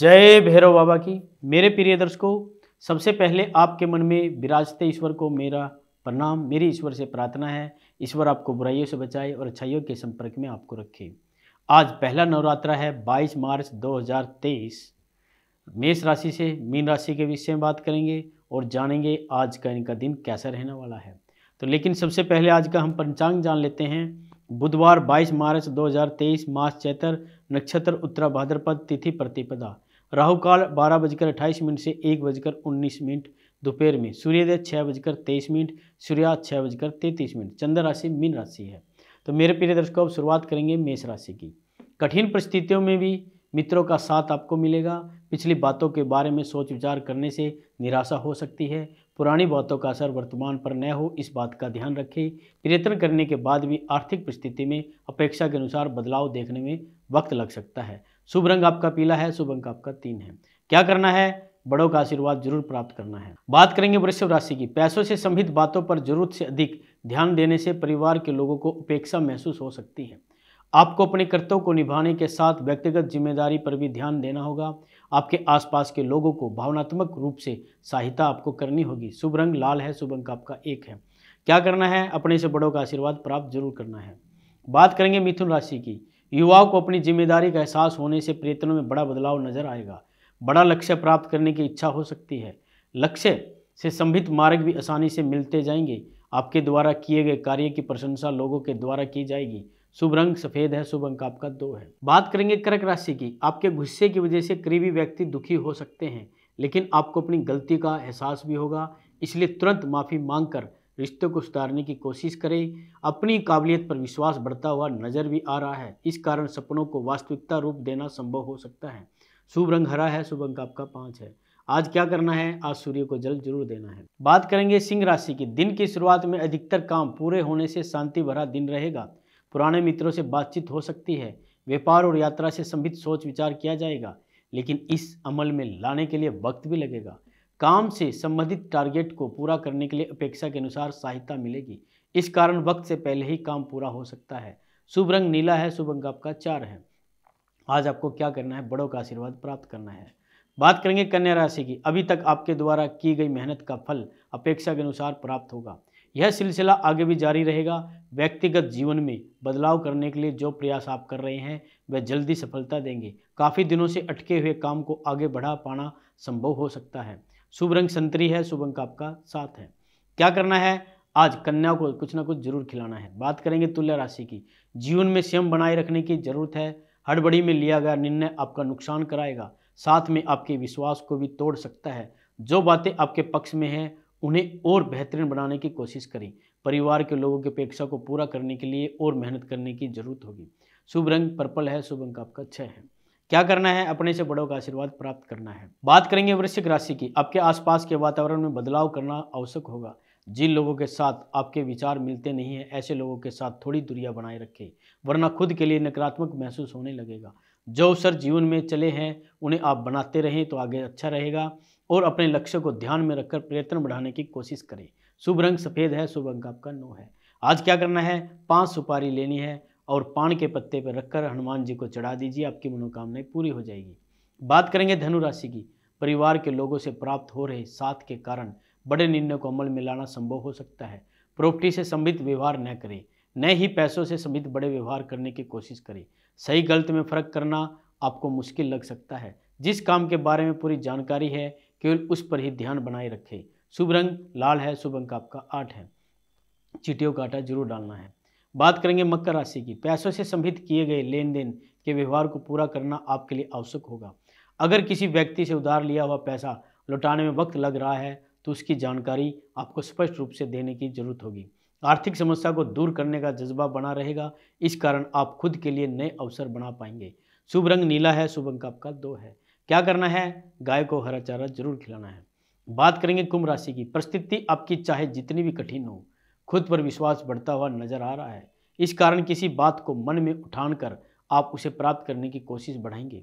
जय भैरव बाबा की मेरे प्रिय दर्शकों सबसे पहले आपके मन में विराजते ईश्वर को मेरा प्रणाम मेरी ईश्वर से प्रार्थना है ईश्वर आपको बुराइयों से बचाए और अच्छाइयों के संपर्क में आपको रखे आज पहला नवरात्रा है 22 मार्च 2023 मेष राशि से मीन राशि के विषय में बात करेंगे और जानेंगे आज का इनका दिन कैसा रहने वाला है तो लेकिन सबसे पहले आज का हम पंचांग जान लेते हैं बुधवार 22 मार्च 2023 मास चैतर नक्षत्र उत्तरा भाद्रपद तिथि प्रतिपदा राहु काल बारह बजकर अट्ठाईस मिनट से एक बजकर उन्नीस मिनट दोपहर में सूर्योदय छः बजकर तेईस मिनट सूर्यास्त छः बजकर तैंतीस मिनट चंद्र राशि मीन राशि है तो मेरे प्रिय दर्शकों अब शुरुआत करेंगे मेष राशि की कठिन परिस्थितियों में भी मित्रों का साथ आपको मिलेगा पिछली बातों के बारे में सोच विचार करने से निराशा हो सकती है पुरानी बातों का असर वर्तमान पर न हो इस बात का ध्यान रखें प्रयत्न करने के बाद भी आर्थिक परिस्थिति में अपेक्षा के अनुसार बदलाव देखने में वक्त लग सकता है शुभ रंग आपका पीला है शुभ अंक आपका तीन है क्या करना है बड़ों का आशीर्वाद जरूर प्राप्त करना है बात करेंगे वृषभ राशि की पैसों से संबंधित बातों पर जरूरत से अधिक ध्यान देने से परिवार के लोगों को उपेक्षा महसूस हो सकती है आपको अपने कर्तव्य को निभाने के साथ व्यक्तिगत जिम्मेदारी पर भी ध्यान देना होगा आपके आसपास के लोगों को भावनात्मक रूप से सहायता आपको करनी होगी शुभ रंग लाल है शुभ अंक आपका एक है क्या करना है अपने से बड़ों का आशीर्वाद प्राप्त जरूर करना है बात करेंगे मिथुन राशि की युवाओं को अपनी जिम्मेदारी का एहसास होने से प्रयत्नों में बड़ा बदलाव नजर आएगा बड़ा लक्ष्य प्राप्त करने की इच्छा हो सकती है लक्ष्य से संभित मार्ग भी आसानी से मिलते जाएंगे आपके द्वारा किए गए कार्य की प्रशंसा लोगों के द्वारा की जाएगी शुभ रंग सफेद है शुभ अंक आपका दो है बात करेंगे कर्क राशि की आपके गुस्से की वजह से करीबी व्यक्ति दुखी हो सकते हैं लेकिन आपको अपनी गलती का एहसास भी होगा इसलिए तुरंत माफ़ी मांग कर रिश्ते को सुधारने की कोशिश करें अपनी काबिलियत पर विश्वास बढ़ता हुआ नजर भी आ रहा है इस कारण सपनों को वास्तविकता रूप देना संभव हो सकता है शुभ रंग हरा है शुभ अंक आपका पाँच है आज क्या करना है आज सूर्य को जल जरूर देना है बात करेंगे सिंह राशि की दिन की शुरुआत में अधिकतर काम पूरे होने से शांति भरा दिन रहेगा पुराने मित्रों से बातचीत हो सकती है व्यापार और यात्रा से संबित सोच विचार किया जाएगा लेकिन इस अमल में लाने के लिए वक्त भी लगेगा काम से संबंधित टारगेट को पूरा करने के लिए अपेक्षा के अनुसार सहायता मिलेगी इस कारण वक्त से पहले ही काम पूरा हो सकता है शुभ रंग नीला है शुभ अंग आपका चार है आज आपको क्या करना है बड़ों का आशीर्वाद प्राप्त करना है बात करेंगे कन्या राशि की अभी तक आपके द्वारा की गई मेहनत का फल अपेक्षा के अनुसार प्राप्त होगा यह सिलसिला आगे भी जारी रहेगा व्यक्तिगत जीवन में बदलाव करने के लिए जो प्रयास आप कर रहे हैं वह जल्दी सफलता देंगे काफ़ी दिनों से अटके हुए काम को आगे बढ़ा पाना संभव हो सकता है शुभ रंग संतरी है शुभ अंक आपका साथ है क्या करना है आज कन्या को कुछ ना कुछ जरूर खिलाना है बात करेंगे तुल्य राशि की जीवन में स्वयं बनाए रखने की जरूरत है हड़बड़ी में लिया गया निर्णय आपका नुकसान कराएगा साथ में आपके विश्वास को भी तोड़ सकता है जो बातें आपके पक्ष में हैं उन्हें और बेहतरीन बनाने की कोशिश करें परिवार के लोगों की अपेक्षा को पूरा करने के लिए और मेहनत करने की जरूरत होगी शुभ रंग पर्पल है शुभ अंक आपका छः है क्या करना है अपने से बड़ों का आशीर्वाद प्राप्त करना है बात करेंगे वृश्चिक राशि की आपके आसपास के वातावरण में बदलाव करना आवश्यक होगा जिन लोगों के साथ आपके विचार मिलते नहीं हैं ऐसे लोगों के साथ थोड़ी दूरियां बनाए रखें वरना खुद के लिए नकारात्मक महसूस होने लगेगा जो अवसर जीवन में चले हैं उन्हें आप बनाते रहें तो आगे अच्छा रहेगा और अपने लक्ष्य को ध्यान में रखकर प्रयत्न बढ़ाने की कोशिश करें शुभ रंग सफ़ेद है शुभ अंक आपका नौ है आज क्या करना है पांच सुपारी लेनी है और पान के पत्ते पर रखकर हनुमान जी को चढ़ा दीजिए आपकी मनोकामनाएं पूरी हो जाएगी बात करेंगे धनुराशि की परिवार के लोगों से प्राप्त हो रहे साथ के कारण बड़े निर्णय को अमल में लाना संभव हो सकता है प्रॉपर्टी से संबित व्यवहार न करें न ही पैसों से संबित बड़े व्यवहार करने की कोशिश करें सही गलत में फ़र्क करना आपको मुश्किल लग सकता है जिस काम के बारे में पूरी जानकारी है केवल उस पर ही ध्यान बनाए रखें शुभ रंग लाल है शुभ अंक आपका आठ है चीटियों का आटा जरूर डालना है बात करेंगे मकर राशि की पैसों से संभित किए गए लेन देन के व्यवहार को पूरा करना आपके लिए आवश्यक होगा अगर किसी व्यक्ति से उधार लिया हुआ पैसा लौटाने में वक्त लग रहा है तो उसकी जानकारी आपको स्पष्ट रूप से देने की जरूरत होगी आर्थिक समस्या को दूर करने का जज्बा बना रहेगा इस कारण आप खुद के लिए नए अवसर बना पाएंगे शुभ रंग नीला है शुभ अंक आपका दो है क्या करना है गाय को हरा चारा जरूर खिलाना है बात करेंगे कुंभ राशि की परिस्थिति आपकी चाहे जितनी भी कठिन हो खुद पर विश्वास बढ़ता हुआ नजर आ रहा है इस कारण किसी बात को मन में उठान कर आप उसे प्राप्त करने की कोशिश बढ़ाएंगे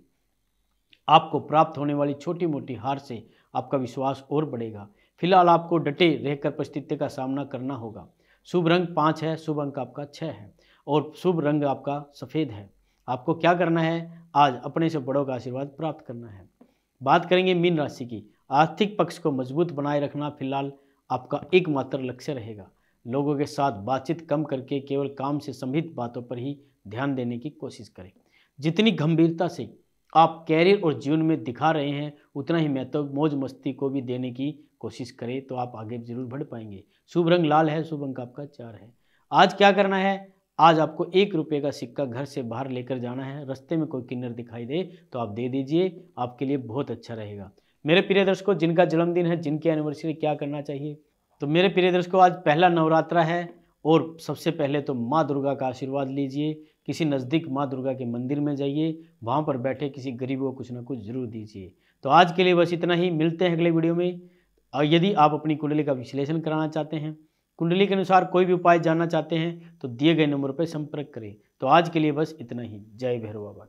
आपको प्राप्त होने वाली छोटी मोटी हार से आपका विश्वास और बढ़ेगा फिलहाल आपको डटे रहकर परिस्थिति का सामना करना होगा शुभ रंग पाँच है शुभ अंक आपका छः है और शुभ रंग आपका सफ़ेद है आपको क्या करना है आज अपने से बड़ों का आशीर्वाद प्राप्त करना है बात करेंगे मीन राशि की आर्थिक पक्ष को मजबूत बनाए रखना फिलहाल आपका एकमात्र लक्ष्य रहेगा लोगों के साथ बातचीत कम करके केवल काम से संबंधित बातों पर ही ध्यान देने की कोशिश करें जितनी गंभीरता से आप कैरियर और जीवन में दिखा रहे हैं उतना ही महत्व मौज मस्ती को भी देने की कोशिश करें तो आप आगे जरूर बढ़ पाएंगे शुभ रंग लाल है शुभ अंक आपका चार है आज क्या करना है आज आपको एक रुपये का सिक्का घर से बाहर लेकर जाना है रास्ते में कोई किन्नर दिखाई दे तो आप दे दीजिए आपके लिए बहुत अच्छा रहेगा मेरे प्रिय दर्शकों जिनका जन्मदिन है जिनकी एनिवर्सरी क्या करना चाहिए तो मेरे प्रिय दर्शकों आज पहला नवरात्रा है और सबसे पहले तो माँ दुर्गा का आशीर्वाद लीजिए किसी नज़दीक माँ दुर्गा के मंदिर में जाइए वहाँ पर बैठे किसी गरीब को कुछ ना कुछ ज़रूर दीजिए तो आज के लिए बस इतना ही मिलते हैं अगले वीडियो में और यदि आप अपनी कुंडली का विश्लेषण कराना चाहते हैं कुंडली के अनुसार कोई भी उपाय जानना चाहते हैं तो दिए गए नंबर पर संपर्क करें तो आज के लिए बस इतना ही जय भैरवाबाद